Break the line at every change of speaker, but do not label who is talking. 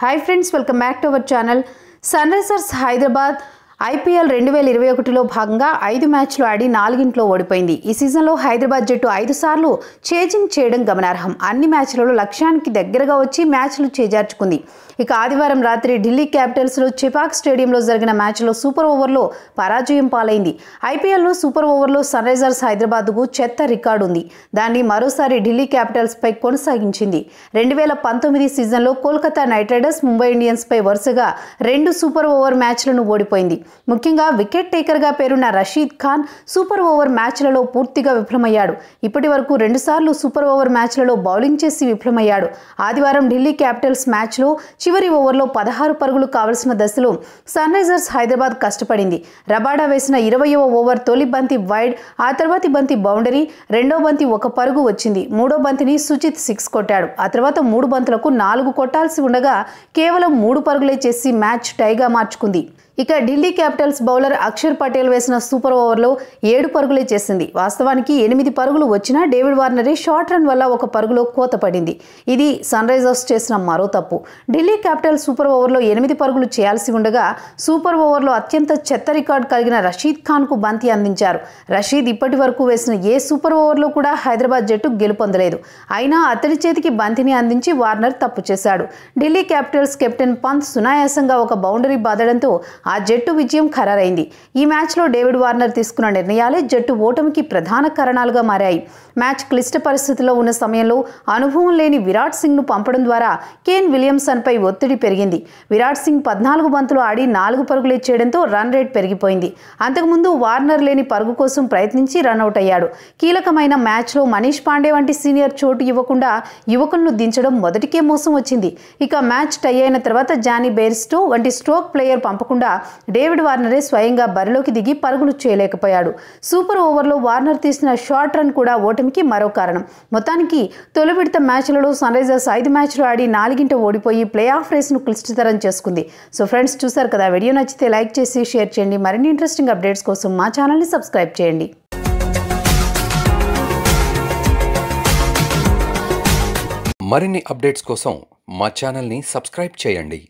Hi friends, welcome back to our channel. Sunrisers Hyderabad IPL రెండు వేల ఇరవై ఒకటిలో భాగంగా ఐదు మ్యాచ్లు ఆడి నాలుగింట్లో ఓడిపోయింది ఈ సీజన్లో హైదరాబాద్ జట్టు ఐదు సార్లు చేజింగ్ చేయడం గమనార్హం అన్ని మ్యాచ్లలో లక్ష్యానికి దగ్గరగా వచ్చి మ్యాచ్లు చేజార్చుకుంది ఇక ఆదివారం రాత్రి ఢిల్లీ క్యాపిటల్స్లో చిపాక్ స్టేడియంలో జరిగిన మ్యాచ్లో సూపర్ ఓవర్లో పరాజయం పాలైంది ఐపీఎల్లో సూపర్ ఓవర్లో సన్ రైజర్స్ హైదరాబాద్కు చెత్త రికార్డు ఉంది దాన్ని మరోసారి ఢిల్లీ క్యాపిటల్స్పై కొనసాగించింది రెండు వేల పంతొమ్మిది సీజన్లో కోల్కతా నైట్ రైడర్స్ ముంబై ఇండియన్స్పై వరుసగా రెండు సూపర్ ఓవర్ మ్యాచ్లను ఓడిపోయింది ముఖ్యంగా వికెట్ టేకర్గా పేరున్న రషీద్ ఖాన్ సూపర్ ఓవర్ మ్యాచ్లలో పూర్తిగా విఫలమయ్యాడు ఇప్పటి వరకు రెండుసార్లు సూపర్ ఓవర్ మ్యాచ్లలో బౌలింగ్ చేసి విఫలమయ్యాడు ఆదివారం ఢిల్లీ క్యాపిటల్స్ మ్యాచ్లో చివరి ఓవర్లో పదహారు పరుగులు కావలసిన దశలో సన్ రైజర్స్ హైదరాబాద్ కష్టపడింది రబాడా వేసిన ఇరవయవ ఓవర్ తొలి బంతి వైడ్ ఆ తర్వాతి బంతి బౌండరీ రెండో బంతి ఒక పరుగు వచ్చింది మూడో బంతిని సుచిత్ సిక్స్ కొట్టాడు ఆ తర్వాత మూడు బంతులకు నాలుగు కొట్టాల్సి ఉండగా కేవలం మూడు పరుగులే చేసి మ్యాచ్ టైగా మార్చుకుంది ఇక ఢిల్లీ క్యాపిటల్స్ బౌలర్ అక్షర్ పటేల్ వేసిన సూపర్ ఓవర్లో ఏడు పరుగులే చేసింది వాస్తవానికి ఎనిమిది పరుగులు వచ్చినా డేవిడ్ వార్నరే షార్ట్ రన్ వల్ల ఒక పరుగులో కోత పడింది ఇది సన్ రైజర్స్ చేసిన మరో తప్పు ఢిల్లీ క్యాపిటల్స్ సూపర్ ఓవర్లో ఎనిమిది పరుగులు చేయాల్సి ఉండగా సూపర్ ఓవర్లో అత్యంత చెత్త రికార్డు కలిగిన రషీద్ ఖాన్కు బంతి అందించారు రషీద్ ఇప్పటి వరకు వేసిన ఏ సూపర్ ఓవర్లో కూడా హైదరాబాద్ జట్టు గెలుపొందలేదు అయినా అతడి చేతికి బంతిని అందించి వార్నర్ తప్పు చేశాడు ఢిల్లీ క్యాపిటల్స్ కెప్టెన్ పంత్ సునాయాసంగా ఒక బౌండరీ బాదడంతో ఆ జట్టు విజయం ఖరారైంది ఈ మ్యాచ్లో డేవిడ్ వార్నర్ తీసుకున్న నిర్ణయాలే జట్టు ఓటమికి ప్రధాన కారణాలుగా మారాయి మ్యాచ్ క్లిష్ట పరిస్థితిలో ఉన్న సమయంలో అనుభవం లేని విరాట్ సింగ్ను పంపడం ద్వారా కేన్ విలియమ్సన్పై ఒత్తిడి పెరిగింది విరాట్ సింగ్ పద్నాలుగు బంతులు ఆడి నాలుగు పరుగులు ఇచ్చేయడంతో రన్ రేట్ పెరిగిపోయింది అంతకుముందు వార్నర్ లేని పరుగు కోసం ప్రయత్నించి రన్అట్ అయ్యాడు కీలకమైన మ్యాచ్లో మనీష్ పాండే వంటి సీనియర్ చోటు ఇవ్వకుండా యువకులను దించడం మొదటికే మోసం వచ్చింది ఇక మ్యాచ్ టై అయిన తర్వాత జానీ బెయిర్స్టో వంటి స్ట్రోక్ ప్లేయర్ పంపకుండా డేవిడ్ వార్నరే స్వయంగా బరిలోకి దిగి పరుగులు చేయలేకపోయాడు సూపర్ ఓవర్లో వార్నర్ తీసిన షార్ట్ రన్ కూడా ఓటమికి మరో కారణం మొత్తానికి తొలి విడత మ్యాచ్లలో సన్ రైజర్స్ ఐదు మ్యాచ్లు ఆడి నాలుగింట ఓడిపోయి ప్లే ఆఫ్ రేస్ను క్లిష్టతరం చేసుకుంది సో ఫ్రెండ్స్ చూశారు కదా వీడియో నచ్చితే లైక్ చేసి షేర్ చేయండి మరిన్ని ఇంట్రెస్టింగ్ అప్డేట్స్ కోసం మా ఛానల్ని సబ్స్క్రైబ్ చేయండి మరిన్ని అప్డేట్స్ కోసం మా ఛానల్ని సబ్స్క్రైబ్ చేయండి